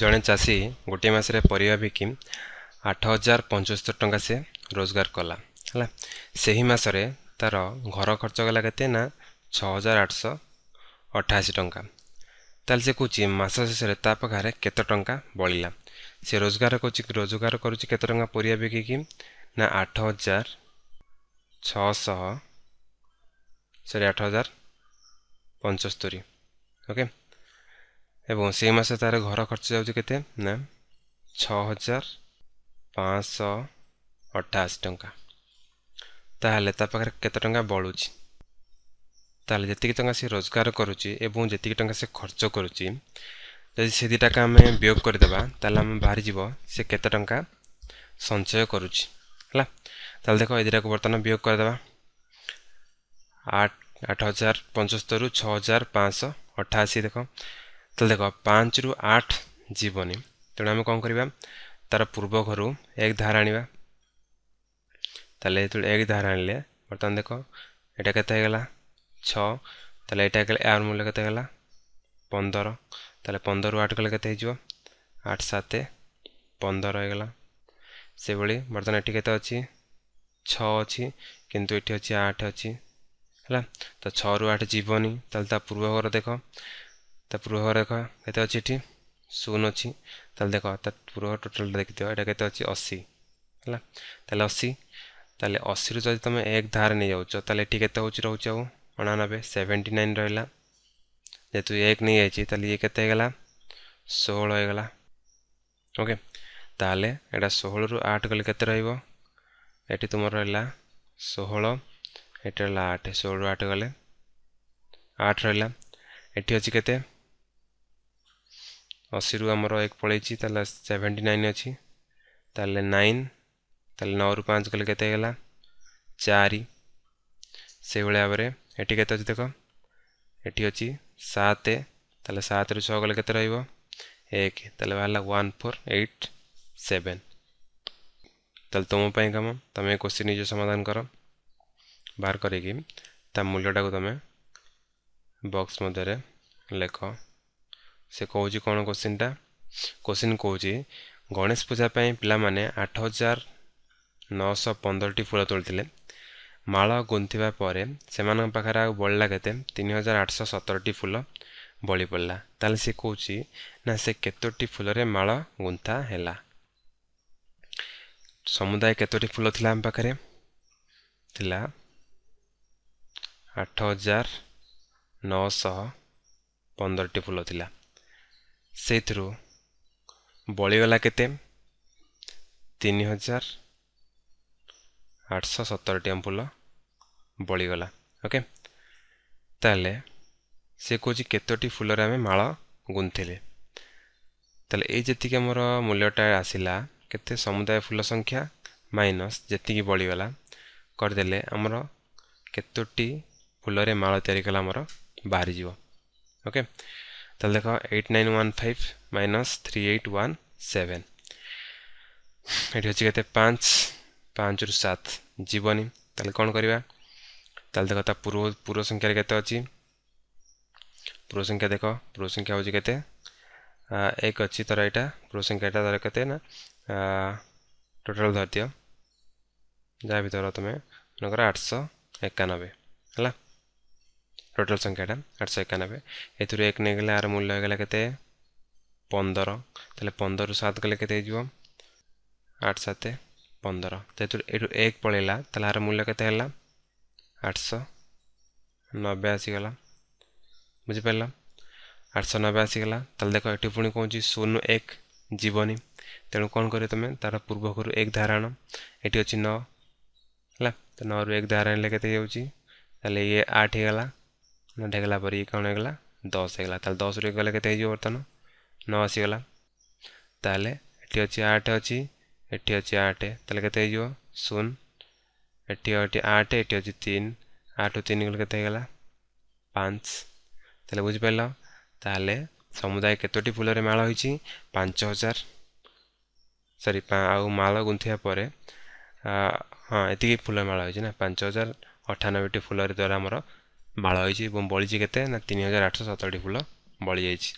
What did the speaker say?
ଜଣେ ଚାଷୀ ଗୋଟିଏ ମାସରେ ପରିବା ବିକି ଆଠ ହଜାର ପଞ୍ଚସ୍ତର ଟଙ୍କା ସେ ରୋଜଗାର କଲା ହେଲା ସେହି ମାସରେ ତା'ର ଘର ଖର୍ଚ୍ଚ ଗଲା କେତେ ନା ଛଅ ହଜାର ଆଠଶହ ଅଠାଅଶୀ ଟଙ୍କା ତାହେଲେ ସେ କହୁଛି ମାସ ଶେଷରେ ତା ପାଖରେ କେତେ ଟଙ୍କା ବଳିଲା ସେ ରୋଜଗାର କରୁଛି ରୋଜଗାର କରୁଛି କେତେ ଟଙ୍କା ପରିବା ବିକିକି ନା ଆଠ ହଜାର ଛଅଶହ ସରି ଆଠ ହଜାର ପଞ୍ଚସ୍ତରୀ ଓକେ ଏବଂ ସେହି ମାସ ତା'ର ଘର ଖର୍ଚ୍ଚ ଯାଉଛି କେତେ ନା ଛଅ ହଜାର ପାଞ୍ଚଶହ ଅଠାଅଶୀ ଟଙ୍କା ତାହେଲେ ତା ପାଖରେ କେତେ ଟଙ୍କା ବଳୁଛି ତାହେଲେ ଯେତିକି ଟଙ୍କା ସେ ରୋଜଗାର କରୁଛି ଏବଂ ଯେତିକି ଟଙ୍କା ସେ ଖର୍ଚ୍ଚ କରୁଛି ଯଦି ସେ ଦୁଇଟାକୁ ଆମେ ବିୟୋଗ କରିଦେବା ତାହେଲେ ଆମେ ବାହାରିଯିବ ସେ କେତେ ଟଙ୍କା ସଞ୍ଚୟ କରୁଛି ହେଲା ତାହେଲେ ଦେଖ ଏ ଦୁଇଟାକୁ ବର୍ତ୍ତମାନ ବିୟୋଗ କରିଦେବା ଆଠ ଆଠ ହଜାର ପଞ୍ଚସ୍ତରୀରୁ ଛଅ ହଜାର ପାଞ୍ଚଶହ ଅଠାଅଶୀ ଦେଖ তাহলে দেখ ପାଞ୍ଚରୁ ଆଠ ଯିବନି ତେଣୁ ଆମେ କ'ଣ କରିବା ତା'ର ପୂର୍ବ ଘରୁ ଏକ ଧାର ଆଣିବା ତାହେଲେ ଯେତେବେଳେ ଏକ ଧାର ଆଣିଲେ ବର୍ତ୍ତମାନ ଦେଖ ଏଇଟା କେତେ ହେଇଗଲା ଛଅ ତାହେଲେ ଏଇଟା ଏହାର ମୂଲ୍ୟ କେତେ ହେଇଗଲା ପନ୍ଦର ତାହେଲେ ପନ୍ଦରରୁ ଆଠ କଲେ କେତେ ହେଇଯିବ ଆଠ ସାତ ପନ୍ଦର ହେଇଗଲା ସେଭଳି ବର୍ତ୍ତମାନ ଏଠି କେତେ ଅଛି ଛଅ ଅଛି କିନ୍ତୁ ଏଠି ଅଛି ଆଠ ଅଛି ହେଲା ତ ଛଅରୁ ଆଠ ଯିବନି ତାହେଲେ ତା ପୂର୍ବ ଘର ଦେଖ তা পূর্ব রেখা কেতে অছি এটি শূন্য অছি তাহলে দেখ তা পূর্ব টোটালটা দেখিথিও এটা কেতে অছি অশী ହେଲା ତାହେଲେ ଅଶୀ ତାହେଲେ ଅଶୀରୁ ଯଦି ତୁମେ ଏକ ଧାର ନେଇଯାଉଛ ତାହେଲେ ଏଠି କେତେ ହେଉଛି ରହୁଛି ଆଉ ଅଣାନବେ ସେଭେଣ୍ଟି ନାଇନ୍ ରହିଲା ଯେହେତୁ ଏକ ନେଇଯାଇଛି ତାହେଲେ ଇଏ କେତେ ହେଇଗଲା ଷୋହଳ ହେଇଗଲା ଓକେ ତାହେଲେ ଏଇଟା ଷୋହଳରୁ ଆଠ କଲେ କେତେ ରହିବ ଏଠି ତୁମର ରହିଲା ଷୋହଳ ଏଠି ରହିଲା ଆଠ ଷୋହଳରୁ ଆଠ ଗଲେ ଆଠ ରହିଲା ଏଠି ଅଛି କେତେ अशी रू आम एक पलि सेवेन्टी नाइन अच्छी तेल नाइन तेल नौ रु पाँच गले के चार से भाया भाव ये अच्छे देख ये अच्छी सात तेल सात रु छः गले के रोक बाहर वन फोर एट सेवेन तेल तुम्हें कम तुम क्वेश्चन निज समाधान कर बाहर मूल्यटा को तुम बक्स मध्य लेख ସେ କହୁଛି କ'ଣ କୋଶ୍ଚିନ୍ଟା କୋଶ୍ଚିନ୍ କହୁଛି ଗଣେଶ ପୂଜା ପାଇଁ ପିଲାମାନେ ଆଠ ହଜାର ନଅଶହ ପନ୍ଦରଟି ଫୁଲ ତୋଳିଥିଲେ ମାଳ ଗୁନ୍ଥିବା ପରେ ସେମାନଙ୍କ ପାଖରେ ଆଉ ବଳିଲା କେତେ ତିନି ହଜାର ଆଠଶହ ସତରଟି ଫୁଲ ବଳି ପଡ଼ିଲା ତାହେଲେ ସେ କହୁଛି ନା ସେ କେତୋଟି ଫୁଲରେ ମାଳ ଗୁନ୍ଥା ହେଲା ସମୁଦାୟ କେତୋଟି ଫୁଲ ଥିଲା ଆମ ପାଖରେ ଥିଲା ଆଠ ହଜାର ନଅଶହ ପନ୍ଦରଟି ଫୁଲ ଥିଲା ସେଇଥିରୁ ବଳିଗଲା କେତେ ତିନି ହଜାର ଆଠଶହ ସତରଟି ଆମ୍ପୁଲ ବଳିଗଲା ଓକେ ତାହେଲେ ସେ କହୁଛି କେତୋଟି ଫୁଲରେ ଆମେ ମାଳ ଗୁନ୍ଥିଲେ ତାହେଲେ ଏଇ ଯେତିକି ଆମର ମୂଲ୍ୟଟା ଆସିଲା କେତେ ସମୁଦାୟ ଫୁଲ ସଂଖ୍ୟା ମାଇନସ୍ ଯେତିକି ବଳିଗଲା କରିଦେଲେ ଆମର କେତୋଟି ଫୁଲରେ ମାଳ ତିଆରି କଲେ ଆମର ବାହାରିଯିବ ଓକେ তাহলে দেখো eight nine one five minus three eight one seven এটি হচ্ছে কেতে পাঁচ পাঁচরু সাত ଯିବନି ତାହେଲେ କ'ଣ କରିବା ତାହେଲେ ଦେଖ ତା ପୂର୍ବ ପୂର୍ବ ସଂଖ୍ୟାରେ କେତେ ଅଛି ପୂର୍ବ ସଂଖ୍ୟା ଦେଖ ପୂର୍ବ ସଂଖ୍ୟା ହେଉଛି କେତେ ଏକ ଅଛି ତୋର ଏଇଟା ପୂର୍ବ ସଂଖ୍ୟାଟା ତୋର କେତେ ନା ଟୋଟାଲ୍ ଧରିଦିଅ ଯାହା ବି ଧର ତୁମେ ମନେକର ଆଠଶହ ଏକାନବେ ହେଲା ଟୋଟାଲ୍ ସଂଖ୍ୟାଟା ଆଠଶହ ଏକାନବେ ଏଥିରୁ ଏକ ନେଇଗଲେ ଆର ମୂଲ୍ୟ ହେଇଗଲା କେତେ ପନ୍ଦର ତାହେଲେ ପନ୍ଦରରୁ ସାତ ଗଲେ କେତେ ହେଇଯିବ ଆଠ ସାତ ପନ୍ଦର ତ ଏଥିରୁ ଏଠୁ ଏକ ପଳେଇଲା ତାହେଲେ ଆର ମୂଲ୍ୟ କେତେ ହେଲା ଆଠଶହ ନବେ ଆସିଗଲା ବୁଝିପାରିଲ ଆଠଶହ ନବେ ଆସିଗଲା ତାହେଲେ ଦେଖ ଏଠି ପୁଣି କହୁଛି ଶୂନ ଏକ ଯିବନି ତେଣୁ କ'ଣ କରିବ ତୁମେ ତା'ର ପୂର୍ବ ଘରୁ ଏକ ଧାରା ଆଣ ଏଠି ଅଛି ନଅ ହେଲା ତ ନଅରୁ ଏକ ଧାରା ଆଣିଲେ କେତେ ହେଇଯାଉଛି ତାହେଲେ ଇଏ ଆଠ ହେଇଗଲା न ढेगला पर ये कौन होगा दस होगा ताल दस रू गले के बर्तमान नौ आसीगला ताल ये अच्छे आठ अच्छी এটি হচ্ছে আট তাহলে কেতে হয়ে যাব শূন্য এটি হচ্ছে আট এটি হচ্ছে তিন আট ও তিন গেলে কেতে হয়ে গেল পাঁচ তাহলে বুঝিপারল তাহলে সমুদায় কতটি ফুলের মাল হয়েছি পাঁচ হাজার সরি আল গুঁথিয়া পরে হ্যাঁ এতিকি ফুলের মাল হয়েছে না পাঁচ হাজার অঠানবেটি ফুলের দ্বারা আমার ମାଳ ହୋଇଛି ଏବଂ ବଳିଛି କେତେ ନା ତିନି ହଜାର ଆଠଶହ ସତୁରି ଫୁଲ ବଳିଯାଇଛି